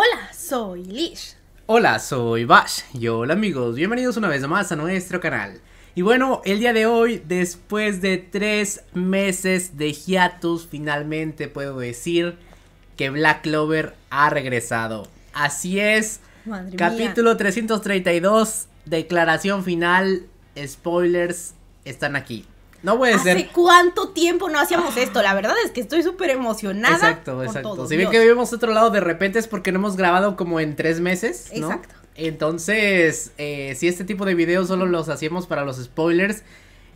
Hola, soy Lish. Hola, soy Bash. Y hola amigos, bienvenidos una vez más a nuestro canal. Y bueno, el día de hoy, después de tres meses de hiatus, finalmente puedo decir que Black Clover ha regresado. Así es, capítulo 332, declaración final, spoilers están aquí. No puede ser. ¿Hace cuánto tiempo no hacíamos esto? La verdad es que estoy súper emocionada. Exacto, exacto. si bien que vivimos otro lado de repente es porque no hemos grabado como en tres meses. Exacto. Entonces, eh, si este tipo de videos solo los hacíamos para los spoilers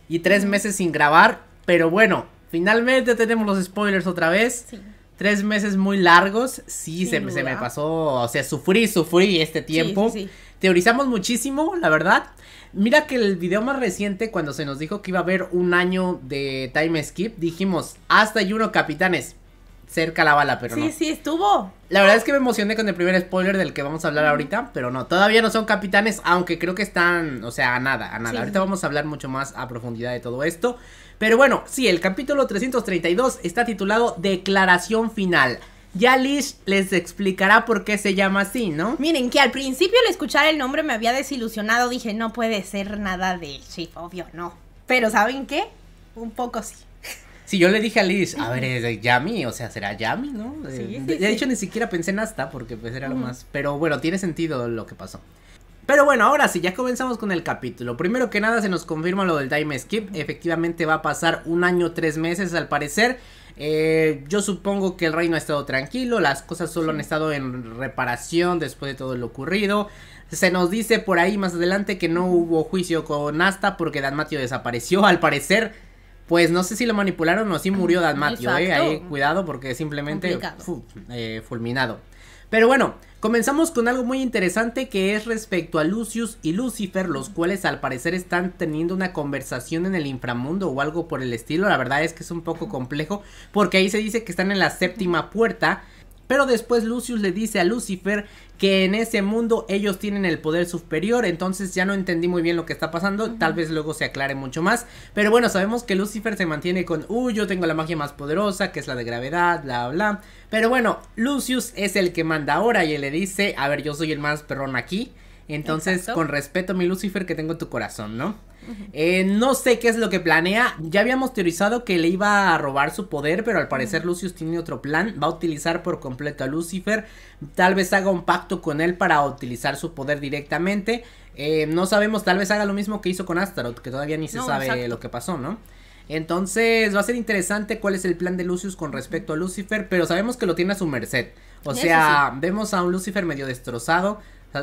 y tres meses sin grabar, pero bueno, finalmente tenemos los spoilers otra vez. Sí. Tres meses muy largos, sí, se, me pasó, o sea, sufrí, sufrí este tiempo. sí, Teorizamos muchísimo, la verdad. Mira que el video más reciente, cuando se nos dijo que iba a haber un año de time skip, dijimos, hasta uno, Capitanes. Cerca la bala, pero no. Sí, sí, estuvo. La verdad es que me emocioné con el primer spoiler del que vamos a hablar ahorita, pero no, todavía no son capitanes, aunque creo que están, o sea, a nada, a nada. Ahorita vamos a hablar mucho más a profundidad de todo esto. Pero bueno, sí, el capítulo 332 está titulado Declaración Final. Ya Lish les explicará por qué se llama así, ¿no? Miren, que al principio al escuchar el nombre me había desilusionado. Dije, no puede ser nada de Sí, obvio, no. Pero ¿saben qué? Un poco sí. Si yo le dije a Liz, a ver, es Yami, o sea, será Yami, ¿no? Sí, de, hecho, ni siquiera pensé en hasta, porque pues era lo más. Pero bueno, tiene sentido lo que pasó. Pero bueno, ahora sí, ya comenzamos con el capítulo. Primero que nada, se nos confirma lo del time skip. Efectivamente, va a pasar un año, tres meses al parecer. Eh, yo supongo que el reino ha estado tranquilo, las cosas solo han estado en reparación después de todo lo ocurrido. Se nos dice por ahí más adelante que no hubo juicio con Asta porque Dan desapareció, al parecer pues no sé si lo manipularon o si murió Dan eh, Ahí, cuidado porque simplemente eh, fulminado. Pero bueno, comenzamos con algo muy interesante que es respecto a Lucius y Lucifer, los cuales al parecer están teniendo una conversación en el inframundo o algo por el estilo. La verdad es que es un poco complejo porque ahí se dice que están en la séptima puerta pero después Lucius le dice a Lucifer que en ese mundo ellos tienen el poder superior, entonces ya no entendí muy bien lo que está pasando, tal vez luego se aclare mucho más, pero bueno, sabemos que Lucifer se mantiene con, uy, yo tengo la magia más poderosa, que es la de gravedad, bla, bla, pero bueno, Lucius es el que manda ahora y le dice, a ver, yo soy el más perrón aquí, entonces, con respeto, mi Lucifer, que tengo tu corazón, ¿no? Eh, no sé qué es lo que planea. Ya habíamos teorizado que le iba a robar su poder, pero al parecer Lucius tiene otro plan. Va a utilizar por completo a Lucifer. Tal vez haga un pacto con él para utilizar su poder directamente. Eh, no sabemos, tal vez haga lo mismo que hizo con Astaroth, que todavía ni se sabe lo que pasó, ¿no? Entonces va a ser interesante cuál es el plan de Lucius con respecto a Lucifer, pero sabemos que lo tiene a su merced. O sea, vemos a un Lucifer medio destrozado,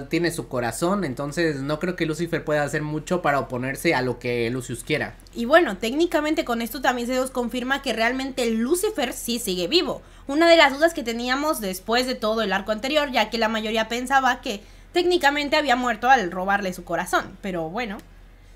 tiene su corazón, entonces no creo que Lucifer pueda hacer mucho para oponerse a lo que Lucius quiera. Y bueno, técnicamente con esto también se nos confirma que realmente Lucifer sí sigue vivo. Una de las dudas que teníamos después de todo el arco anterior, ya que la mayoría pensaba que técnicamente había muerto al robarle su corazón, pero bueno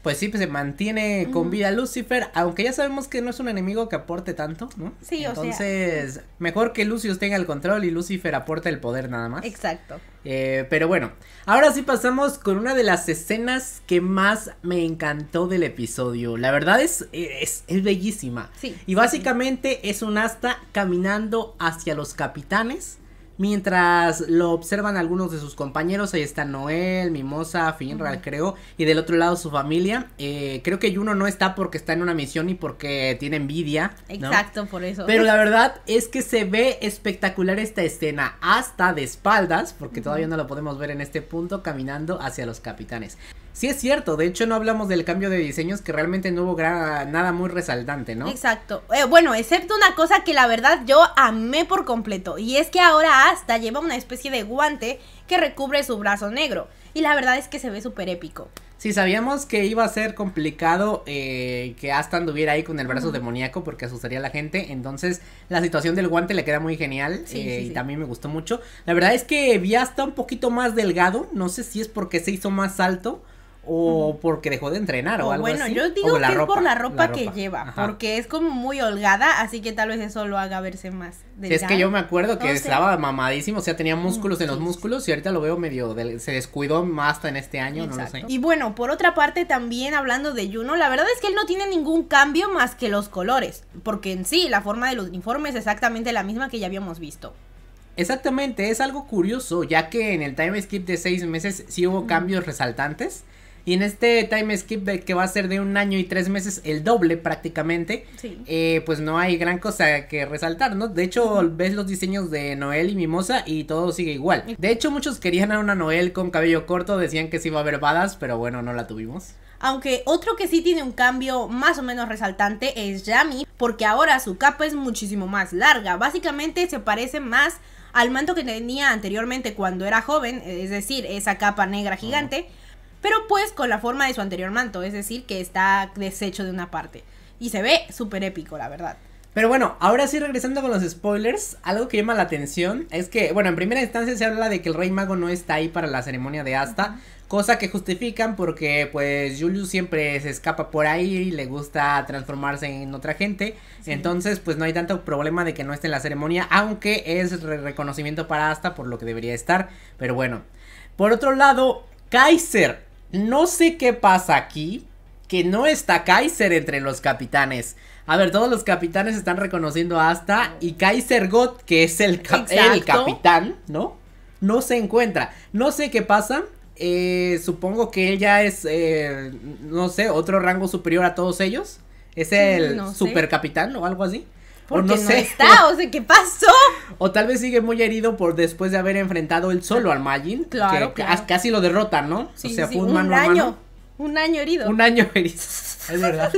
pues sí, pues se mantiene con vida Lucifer, aunque ya sabemos que no es un enemigo que aporte tanto, ¿no? Sí, Entonces, o sea. Entonces, mejor que Lucius tenga el control y Lucifer aporte el poder nada más. Exacto. Eh, pero bueno, ahora sí pasamos con una de las escenas que más me encantó del episodio. La verdad es, es, bellísima. Sí. Y básicamente es un asta caminando hacia los capitanes Mientras lo observan algunos de sus compañeros, ahí está Noel, Mimosa, Finral, creo, y del otro lado su familia. Eh, creo que Juno no está porque está en una misión y porque tiene envidia. Exacto, por eso. Pero la verdad es que se ve espectacular esta escena, hasta de espaldas, porque todavía no lo podemos ver en este punto, caminando hacia los capitanes. Sí es cierto, de hecho no hablamos del cambio de diseños que realmente no hubo nada muy resaltante, ¿no? Exacto. Eh, bueno, excepto una cosa que la verdad yo amé por completo, y es que ahora hasta lleva una especie de guante que recubre su brazo negro, y la verdad es que se ve súper épico. Sí, sabíamos que iba a ser complicado eh, que Asta anduviera ahí con el brazo demoníaco porque asustaría a la gente. Entonces, la situación del guante le queda muy genial eh, y también me gustó mucho. La verdad es que vi un poquito más delgado. No sé si es porque se hizo más alto o porque dejó de entrenar o, algo bueno, así. Bueno, yo digo que es por la ropa, que lleva, porque es como muy holgada, así que tal vez eso lo haga verse más es que yo me acuerdo que estaba mamadísimo, o sea, tenía músculos en los músculos y ahorita lo veo medio, se descuidó más hasta en este año, no lo sé. Y bueno, por otra parte también hablando de Juno, la verdad es que él no tiene ningún cambio más que los colores, porque en sí la forma de los uniformes es exactamente la misma que ya habíamos visto. Exactamente, es algo curioso, ya que en el time skip de seis meses sí hubo cambios resaltantes. Y en este time skip que va a ser de un año y tres meses, el doble prácticamente, eh, pues no hay gran cosa que resaltar, ¿no? De hecho, ves los diseños de Noel y Mimosa y todo sigue igual. De hecho, muchos querían a una Noel con cabello corto, decían que sí iba a haber badas, pero bueno, no la tuvimos. Aunque otro que sí tiene un cambio más o menos resaltante es Yami, porque ahora su capa es muchísimo más larga. Básicamente se parece más al manto que tenía anteriormente cuando era joven, es decir, esa capa negra gigante pero pues con la forma de su anterior manto, es decir, que está deshecho de una parte. Y se ve súper épico, la verdad. Pero bueno, ahora sí regresando con los spoilers, algo que llama la atención es que, bueno, en primera instancia se habla de que el Rey Mago no está ahí para la ceremonia de asta, cosa que justifican porque pues Julius siempre se escapa por ahí y le gusta transformarse en otra gente, entonces pues no hay tanto problema de que no esté en la ceremonia, aunque es reconocimiento para asta por lo que debería estar, pero bueno. Por otro lado, Kaiser no sé qué pasa aquí, que no está Kaiser entre los capitanes. A ver, todos los capitanes están reconociendo a Asta y Kaiser Gott, que es el, capitán, ¿no? No se encuentra. No sé qué pasa. Eh, supongo que ella es, eh, no sé, otro rango superior a todos ellos. Es mm, el super supercapitán o algo así. Porque o no, está, o sea, ¿qué pasó? O tal vez sigue muy herido por después de haber enfrentado él solo al Majin. Claro, que casi lo derrota, ¿no? o sea, un, año. Un año herido. Un año herido. Es verdad.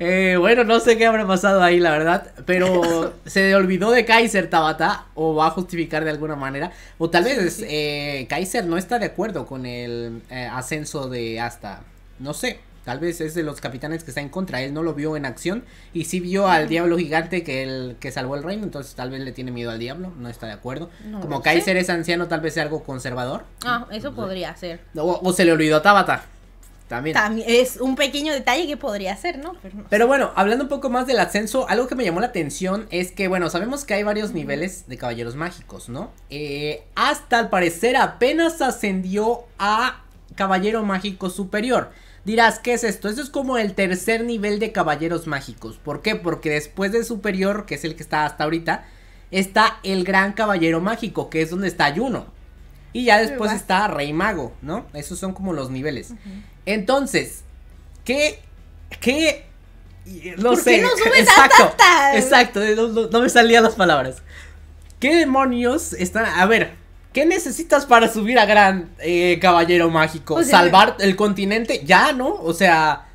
Eh, bueno, no sé qué habrá pasado ahí, la verdad. Pero se olvidó de Kaiser Tabata. O va a justificar de alguna manera. O tal vez eh, Kaiser no está de acuerdo con el eh, ascenso de hasta. No sé. Tal vez es de los capitanes que está en contra. Él no lo vio en acción y sí vio al diablo gigante que el que salvó el reino. Entonces tal vez le tiene miedo al diablo. No está de acuerdo. Como Kaiser es anciano, tal vez sea algo conservador. Ah, eso podría ser. O, se le olvidó a Tabata. También. Es un pequeño detalle que podría ser, ¿no? Pero, bueno, hablando un poco más del ascenso, algo que me llamó la atención es que, bueno, sabemos que hay varios niveles de caballeros mágicos, ¿no? Eh, hasta al parecer apenas ascendió a caballero mágico superior. Dirás, ¿qué es esto? eso es como el tercer nivel de caballeros mágicos. ¿Por qué? Porque después del superior, que es el que está hasta ahorita, está el gran caballero mágico, que es donde está Juno. Y ya después está Rey Mago, ¿no? Esos son como los niveles. Entonces, ¿qué? ¿Qué? Eh, no sé. exacto. exacto. No, no me salían las palabras. ¿Qué demonios están? A ver, ¿Qué necesitas para subir a gran eh, caballero mágico? ¿Salvar el continente? Ya, ¿no? O sea...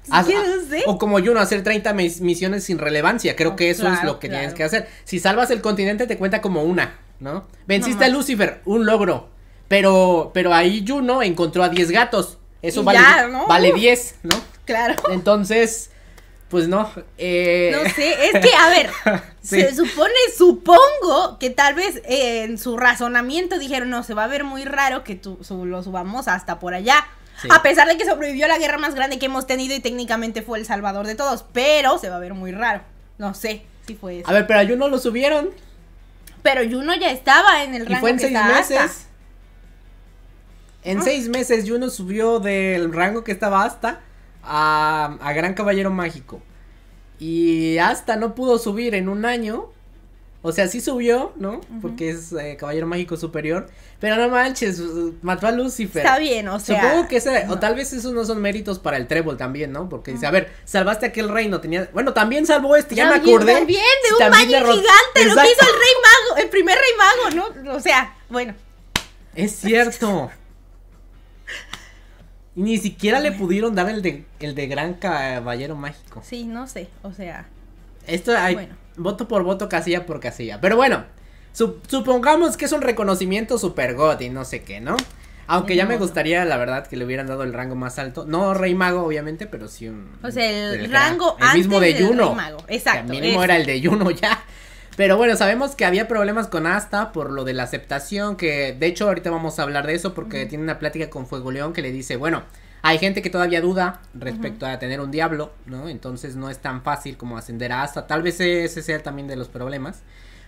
o como Juno, hacer 30 misiones sin relevancia. Creo que eso es lo que tienes que hacer. Si salvas el continente, te cuenta como una, ¿no? Venciste a Lucifer, un logro. Pero, pero ahí Juno encontró a 10 gatos. Eso vale, vale 10, ¿no? Claro. Entonces, pues no. Eh... No sé, es que, a ver, se supone, supongo que tal vez eh, en su razonamiento dijeron, no, se va a ver muy raro que tú lo subamos hasta por allá. A pesar de que sobrevivió la guerra más grande que hemos tenido y técnicamente fue el salvador de todos, pero se va a ver muy raro. No sé si fue eso. A ver, pero a Juno lo subieron. Pero Juno ya estaba en el rango. fue en seis meses. En ah. seis meses Juno subió del rango que estaba hasta a, a Gran Caballero Mágico. Y hasta no pudo subir en un año. O sea, sí subió, ¿no? Porque es eh, Caballero Mágico Superior. Pero no manches, mató a Lucifer. Está bien, o sea. Supongo que o tal vez esos no son méritos para el trébol también, ¿no? Porque dice, a ver, salvaste aquel reino, tenía. Bueno, también salvó este, ya me acordé. También, de un también gigante, lo que hizo el rey mago, el primer rey mago, ¿no? O sea, bueno. Es cierto. Y ni siquiera le pudieron dar el de, el de Gran Caballero Mágico. Sí, no sé, o sea. Esto hay voto por voto, casilla por casilla. Pero bueno, supongamos que es un reconocimiento super god y no sé qué, ¿no? Aunque ya me gustaría, la verdad, que le hubieran dado el rango más alto. No Rey Mago, obviamente, pero sí un. O sea, el, rango el, mismo de Juno Exacto. mínimo era el de Juno ya. Pero bueno, sabemos que había problemas con Asta por lo de la aceptación, que de hecho ahorita vamos a hablar de eso porque tiene una plática con Fuego León que le dice, bueno, hay gente que todavía duda respecto a tener un diablo, ¿no? Entonces no es tan fácil como ascender a Asta. Tal vez ese sea también de los problemas.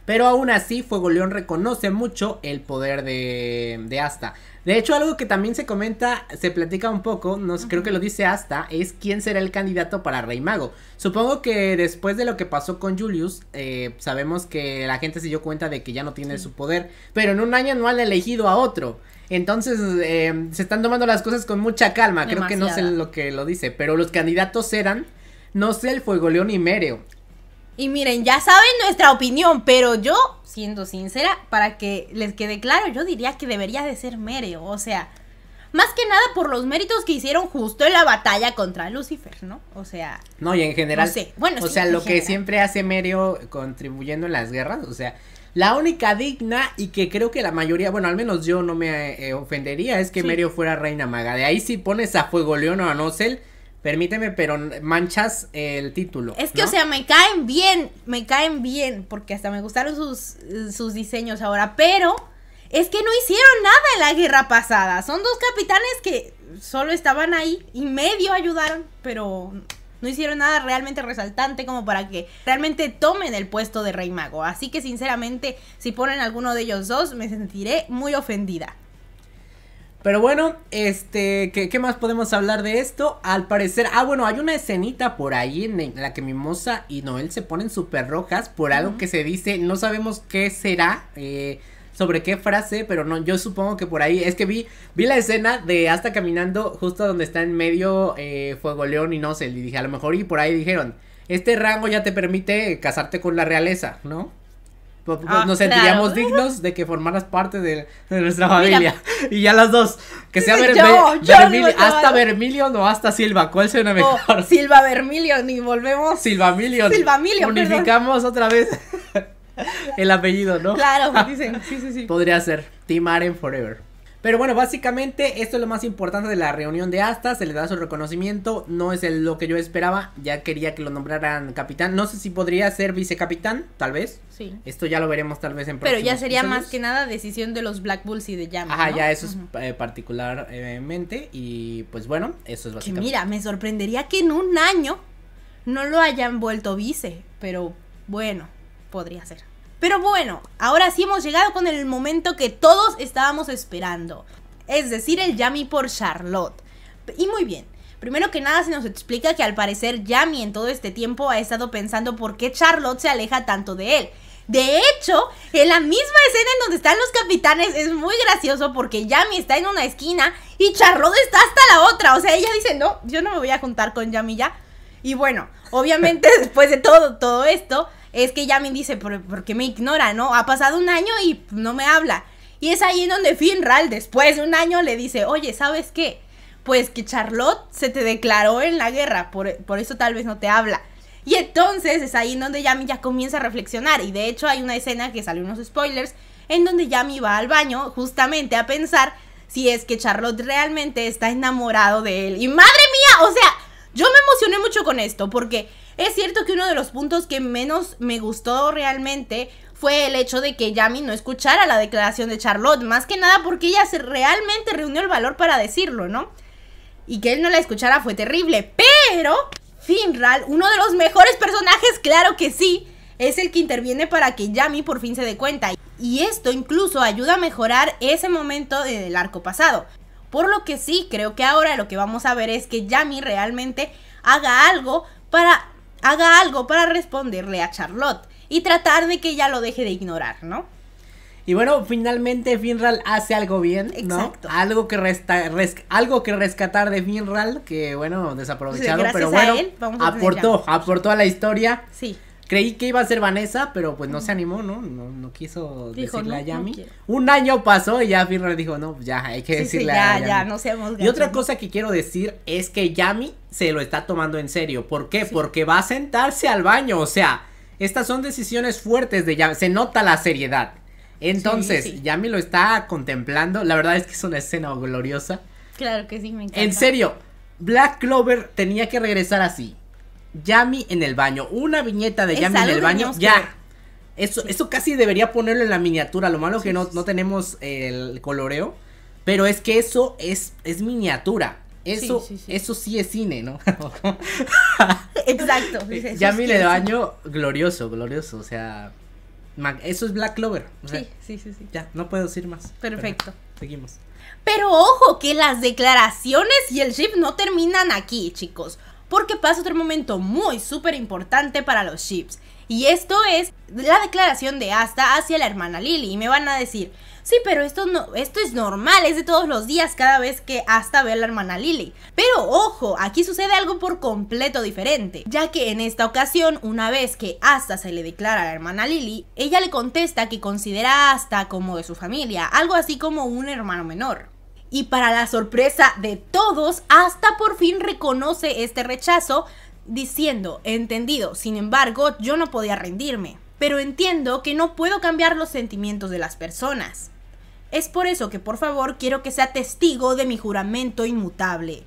Pero aún así, Fuego León reconoce mucho el poder de, de Asta. De hecho, algo que también se comenta, se platica un poco, creo que lo dice Asta, es quién será el candidato para Rey Mago. Supongo que después de lo que pasó con Julius, eh, sabemos que la gente se dio cuenta de que ya no tiene su poder, pero en un año no han elegido a otro. Entonces, eh, se están tomando las cosas con mucha calma, creo que no sé lo que lo dice, pero los candidatos eran... No sé, el Fuego León y Mereo. Y miren, ya saben nuestra opinión, pero yo, siendo sincera, para que les quede claro, yo diría que debería de ser Merio o sea, más que nada por los méritos que hicieron justo en la batalla contra Lucifer, ¿no? O sea... No, y en general... sé. bueno, o sea, lo que siempre hace Merio contribuyendo en las guerras, o sea, la única digna y que creo que la mayoría, bueno, al menos yo no me eh, ofendería, es que Merio fuera reina maga. De ahí si pones a Fuego León o a Nozel Permíteme, pero manchas el título. Es que, o sea, me caen bien, me caen bien, porque hasta me gustaron sus, sus diseños ahora, pero es que no hicieron nada en la guerra pasada. Son dos capitanes que solo estaban ahí y medio ayudaron, pero no hicieron nada realmente resaltante como para que realmente tomen el puesto de rey mago. Así que, sinceramente, si ponen alguno de ellos dos, me sentiré muy ofendida. Pero bueno, este, ¿qué, más podemos hablar de esto? Al parecer, ah, bueno, hay una escenita por ahí en la que Mimosa y Noel se ponen súper rojas por algo que se dice, no sabemos qué será, eh, sobre qué frase, pero no, yo supongo que por ahí, es que vi, vi la escena de hasta caminando justo donde está en medio eh, Fuego León y no sé, y dije, a lo mejor y por ahí dijeron, este rango ya te permite casarte con la realeza, ¿no? Ah, nos, sentiríamos dignos de que formaras parte de, nuestra familia. Y ya las dos, que sea hasta Vermilion o hasta Silva, ¿cuál suena mejor? Silva Vermilion y volvemos. Silva Milion. Silva Unificamos otra vez el apellido, ¿no? Claro, dicen, sí, sí, sí. Podría ser Team Aren Forever. Pero bueno, básicamente esto es lo más importante de la reunión de Asta. Se le da su reconocimiento. No es lo que yo esperaba. Ya quería que lo nombraran capitán. No sé si podría ser vicecapitán, tal vez. Sí. Esto ya lo veremos tal vez en Pero ya sería más que nada decisión de los Black Bulls y de Yama. Ajá, ya eso es eh, particularmente. Y pues bueno, eso es básicamente. Que mira, me sorprendería que en un año no lo hayan vuelto vice. Pero bueno, podría ser. Pero bueno, ahora sí hemos llegado con el momento que todos estábamos esperando. Es decir, el Yami por Charlotte. Y muy bien. Primero que nada se nos explica que al parecer Yami en todo este tiempo ha estado pensando por qué Charlotte se aleja tanto de él. De hecho, en la misma escena en donde están los capitanes es muy gracioso porque Yami está en una esquina y Charlotte está hasta la otra. O sea, ella dice, no, yo no me voy a juntar con Yami ya. Y bueno, obviamente después de todo, todo esto, es que Yami dice, ¿por, qué me ignora, no? Ha pasado un año y no me habla. Y es ahí en donde Finral, después de un año, le dice, oye, ¿sabes qué? Pues que Charlotte se te declaró en la guerra, por, eso tal vez no te habla. Y entonces es ahí en donde Yami ya comienza a reflexionar. Y de hecho hay una escena que sale unos spoilers, en donde Yami va al baño justamente a pensar si es que Charlotte realmente está enamorado de él. Y madre mía, o sea, yo me emocioné mucho con esto, porque es cierto que uno de los puntos que menos me gustó realmente fue el hecho de que Yami no escuchara la declaración de Charlotte, más que nada porque ella se realmente reunió el valor para decirlo, ¿no? Y que él no la escuchara fue terrible, pero Finral, uno de los mejores personajes, claro que sí, es el que interviene para que Yami por fin se dé cuenta. Y esto incluso ayuda a mejorar ese momento del arco pasado. Por lo que sí, creo que ahora lo que vamos a ver es que Yami realmente haga algo para haga algo para responderle a Charlotte y tratar de que ella lo deje de ignorar, ¿no? Y bueno, finalmente Finral hace algo bien, Exacto. Algo que algo que rescatar de Finral, que bueno, desaprovechado, pero bueno, aportó, aportó a la historia. Sí. Creí que iba a ser Vanessa, pero pues no se animó, ¿no? No, quiso decirle a Yami. un año pasó y ya Finra dijo, no, ya, hay que decirle a Yami. Ya, no seamos Y otra cosa que quiero decir es que Yami se lo está tomando en serio. ¿Por qué? Porque va a sentarse al baño. O sea, estas son decisiones fuertes de Yami. Se nota la seriedad. Entonces, Yami lo está contemplando. La verdad es que es una escena gloriosa. Claro que sí, me encanta. En serio, Black Clover tenía que regresar así. Yami en el baño. Una viñeta de Yami en el baño. Ya. Eso, eso casi debería ponerlo en la miniatura. Lo malo que no, no tenemos el coloreo. Pero es que eso es, es miniatura. Eso sí, eso sí es cine, ¿no? Exacto. Yami en el baño, glorioso, glorioso. O sea, eso es Black Clover. sí, sí, sí, sí. Ya, no puedo decir más. Perfecto. seguimos. Pero ojo que las declaraciones y el ship no terminan aquí, chicos porque pasa otro momento muy súper importante para los Chips. Y esto es la declaración de Asta hacia la hermana Lily. Y me van a decir, sí, pero esto, no, esto es normal, es de todos los días cada vez que Asta ve a la hermana Lily. Pero ojo, aquí sucede algo por completo diferente, ya que en esta ocasión, una vez que Asta se le declara a la hermana Lily, ella le contesta que considera a Asta como de su familia, algo así como un hermano menor y para la sorpresa de todos, hasta por fin reconoce este rechazo diciendo, entendido, sin embargo, yo no podía rendirme, pero entiendo que no puedo cambiar los sentimientos de las personas. Es por eso que por favor quiero que sea testigo de mi juramento inmutable.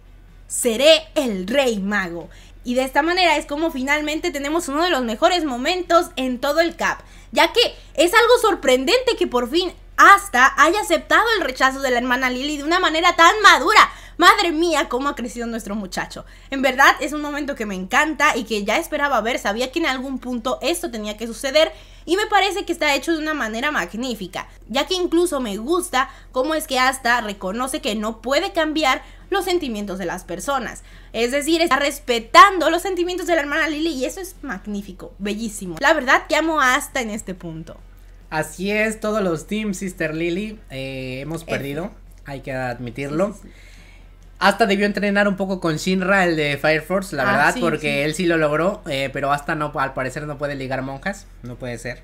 Seré el rey mago. Y de esta manera es como finalmente tenemos uno de los mejores momentos en todo el CAP, ya que es algo sorprendente que por fin hasta haya aceptado el rechazo de la hermana Lily de una manera tan madura. Madre mía, cómo ha crecido nuestro muchacho. En verdad es un momento que me encanta y que ya esperaba ver. Sabía que en algún punto esto tenía que suceder y me parece que está hecho de una manera magnífica, ya que incluso me gusta cómo es que hasta reconoce que no puede cambiar los sentimientos de las personas. Es decir, está respetando los sentimientos de la hermana Lily y eso es magnífico, bellísimo. La verdad que amo a en este punto. Así es, todos los teams, Sister Lily, eh, hemos perdido, hay que admitirlo. hasta Asta debió entrenar un poco con Shinra, el de Fire Force, la ah, verdad, porque él sí lo logró, eh, pero Asta no, al parecer no puede ligar monjas, no puede ser.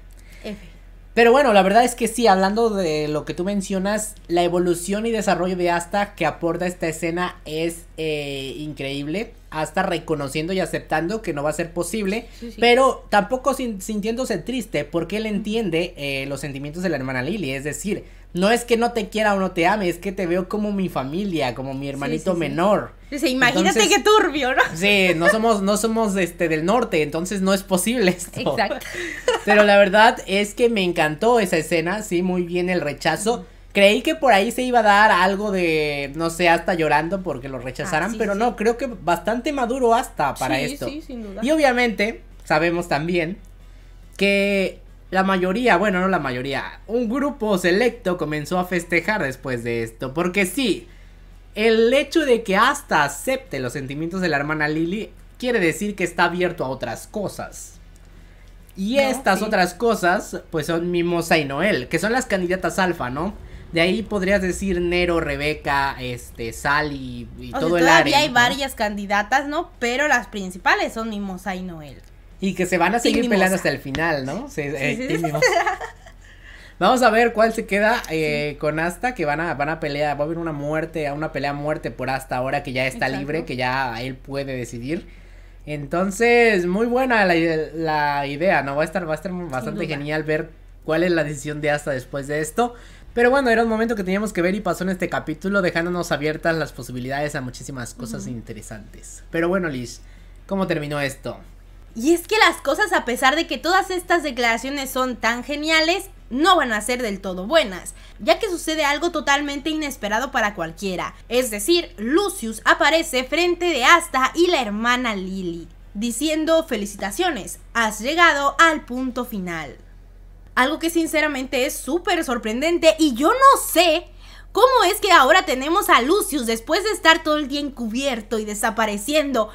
Pero bueno, la verdad es que sí, hablando de lo que tú mencionas, la evolución y desarrollo de Asta que aporta esta escena es eh, increíble hasta reconociendo y aceptando que no va a ser posible, pero tampoco sintiéndose triste porque él entiende eh, los sentimientos de la hermana Lily, es decir, no es que no te quiera o no te ame, es que te veo como mi familia, como mi hermanito menor. Dice, imagínate qué turbio, ¿no? Sí, no somos, no somos este del norte, entonces no es posible esto. Exacto. Pero la verdad es que me encantó esa escena, sí, muy bien el rechazo. Creí que por ahí se iba a dar algo de, no sé, hasta llorando porque lo rechazaran, ah, pero no, creo que bastante maduro hasta para sí, esto. Sin duda. Y obviamente, sabemos también que la mayoría, bueno, no la mayoría, un grupo selecto comenzó a festejar después de esto, porque sí, el hecho de que hasta acepte los sentimientos de la hermana Lily quiere decir que está abierto a otras cosas. Y estas otras cosas, pues son Mimosa y Noel, que son las candidatas alfa, ¿no? De ahí podrías decir Nero, Rebeca, este, Sal y, todo el área. Todavía hay varias candidatas, ¿no? Pero las principales son Mimosa y Noel. Y que se van a seguir peleando hasta el final, ¿no? Sí, sí, eh, Vamos a ver cuál se queda eh, con Asta, que van a, van a pelear, va a haber una muerte, una pelea muerte por Asta ahora que ya está libre, que ya él puede decidir. Entonces, muy buena la, idea, ¿no? Va a estar, va a estar bastante genial ver cuál es la decisión de Asta después de esto. Pero bueno, era un momento que teníamos que ver y pasó en este capítulo, dejándonos abiertas las posibilidades a muchísimas cosas interesantes. Pero bueno, Liz, ¿cómo terminó esto? Y es que las cosas, a pesar de que todas estas declaraciones son tan geniales, no van a ser del todo buenas, ya que sucede algo totalmente inesperado para cualquiera. Es decir, Lucius aparece frente de Asta y la hermana Lily, diciendo felicitaciones, has llegado al punto final. Algo que sinceramente es súper sorprendente y yo no sé cómo es que ahora tenemos a Lucius después de estar todo el día encubierto y desapareciendo.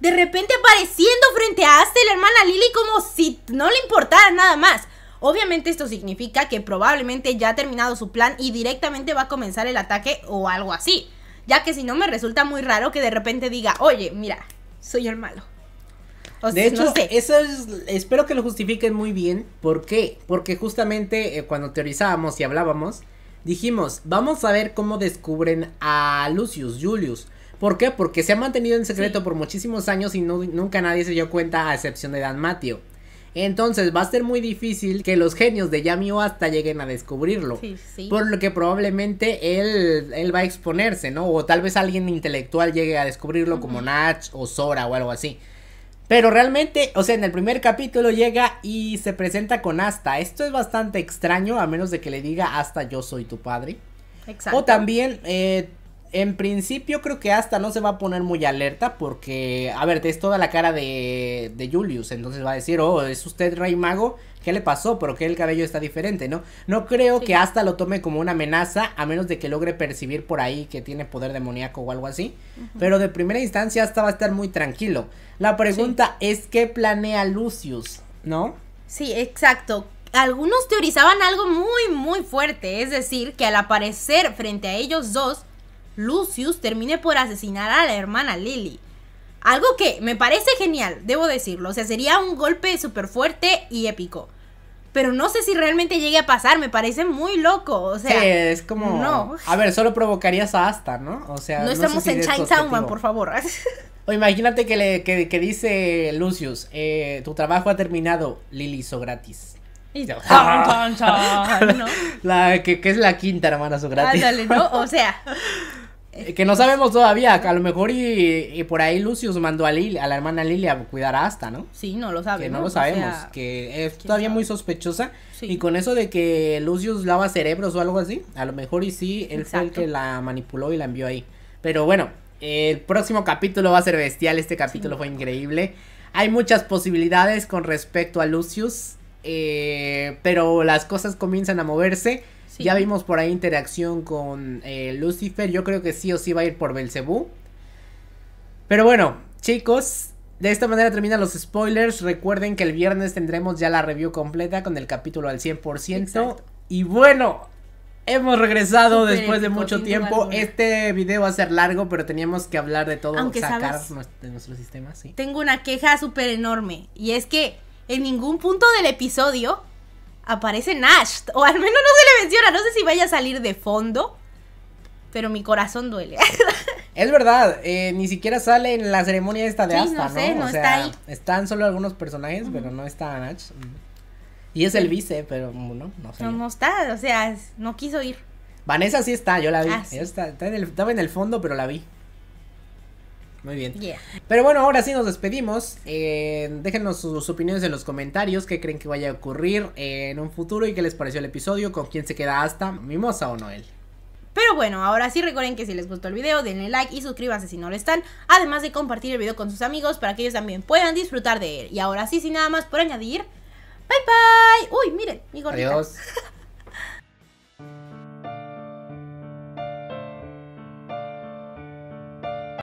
De repente apareciendo frente a Astel, la hermana Lily, como si no le importara nada más. Obviamente esto significa que probablemente ya ha terminado su plan y directamente va a comenzar el ataque o algo así. Ya que si no me resulta muy raro que de repente diga, oye, mira, soy el malo de hecho, eso es, espero que lo justifiquen muy bien. ¿Por qué? Porque justamente eh, cuando teorizábamos y hablábamos, dijimos, vamos a ver cómo descubren a Lucius, Julius. ¿Por qué? Porque se ha mantenido en secreto por muchísimos años y nunca nadie se dio cuenta a excepción de Dan Mateo. Entonces va a ser muy difícil que los genios de Yami hasta lleguen a descubrirlo. Por lo que probablemente él, él va a exponerse, ¿no? O tal vez alguien intelectual llegue a descubrirlo como Natch o Sora o algo así. Pero realmente, o sea, en el primer capítulo llega y se presenta con hasta. Esto es bastante extraño, a menos de que le diga hasta yo soy tu padre. Exacto. O también eh, en principio creo que hasta no se va a poner muy alerta porque, a ver, es toda la cara de, de Julius, entonces va a decir, oh, es usted rey mago, ¿qué le pasó? ¿Por qué el cabello está diferente? No, no creo que hasta lo tome como una amenaza, a menos de que logre percibir por ahí que tiene poder demoníaco o algo así. Pero de primera instancia hasta va a estar muy tranquilo. La pregunta es qué planea Lucius, ¿no? Sí, exacto algunos teorizaban algo muy, muy fuerte, es decir, que al aparecer frente a ellos dos, Lucius termine por asesinar a la hermana Lily. Algo que me parece genial, debo decirlo. O sea, sería un golpe súper fuerte y épico. Pero no sé si realmente llegue a pasar, me parece muy loco. O sea, es como. A ver, solo provocarías a Asta, ¿no? O sea, no, estamos en en por favor. O imagínate que, le, dice Lucius: eh, Tu trabajo ha terminado, Lily hizo gratis. Y ah, La que, es la quinta hermana gratis. Ándale, ¿no? O sea, eh, que no sabemos todavía, que a lo mejor y, por ahí Lucius mandó a Lili, a la hermana Lilia a cuidar a Asta, ¿no? Sí, no lo sabemos. Que no lo sabemos, que es todavía muy sospechosa. Y con eso de que Lucius lava cerebros o algo así, a lo mejor y sí, él fue el que la manipuló y la envió ahí. Pero bueno, el próximo capítulo va a ser bestial, este capítulo fue increíble. Hay muchas posibilidades con respecto a Lucius, eh, pero las cosas comienzan a moverse. Ya vimos por ahí interacción con eh, Lucifer. Yo creo que sí o sí va a ir por Belcebú. Pero bueno, chicos, de esta manera terminan los spoilers. Recuerden que el viernes tendremos ya la review completa con el capítulo al 100%. Y bueno, hemos regresado después de mucho tiempo. Este video va a ser largo, pero teníamos que hablar de todo, Aunque sacar de nuestro sistema. Tengo una queja súper enorme. Y es que en ningún punto del episodio aparece Nash. O al menos no se le menciona. No sé si vaya a salir de fondo. Pero mi corazón duele. es verdad, eh, ni siquiera sale en la ceremonia esta de Asta, ¿no? o sea, Están solo algunos personajes, pero no está Nash. Y es el vice, pero no, no sé. No, está, o sea, no quiso ir. Vanessa sí está, yo la vi. Ah, estaba en el fondo, pero la vi. Muy bien. Pero bueno, ahora sí nos despedimos. Eh, déjenos sus opiniones en los comentarios, qué creen que vaya a ocurrir en un futuro y qué les pareció el episodio, con quién se queda hasta, Mimosa o Noel. Pero bueno, ahora sí recuerden que si les gustó el video, denle like y suscríbanse si no lo están, además de compartir el video con sus amigos para que ellos también puedan disfrutar de él. Y ahora sí, sin nada más por añadir, bye bye. Uy, miren, mi gordita. Adiós.